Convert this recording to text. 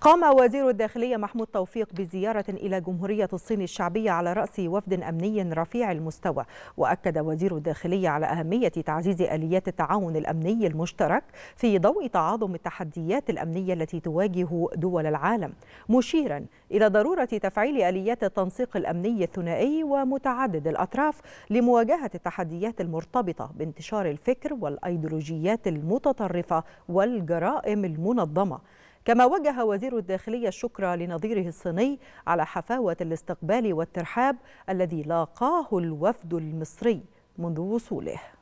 قام وزير الداخلية محمود توفيق بزيارة إلى جمهورية الصين الشعبية على رأس وفد أمني رفيع المستوى وأكد وزير الداخلية على أهمية تعزيز آليات التعاون الأمني المشترك في ضوء تعاظم التحديات الأمنية التي تواجه دول العالم مشيرا إلى ضرورة تفعيل آليات التنسيق الأمني الثنائي ومتعدد الأطراف لمواجهة التحديات المرتبطة بانتشار الفكر والأيديولوجيات المتطرفة والجرائم المنظمة كما وجه وزير الداخلية الشكر لنظيره الصيني على حفاوة الاستقبال والترحاب الذي لاقاه الوفد المصري منذ وصوله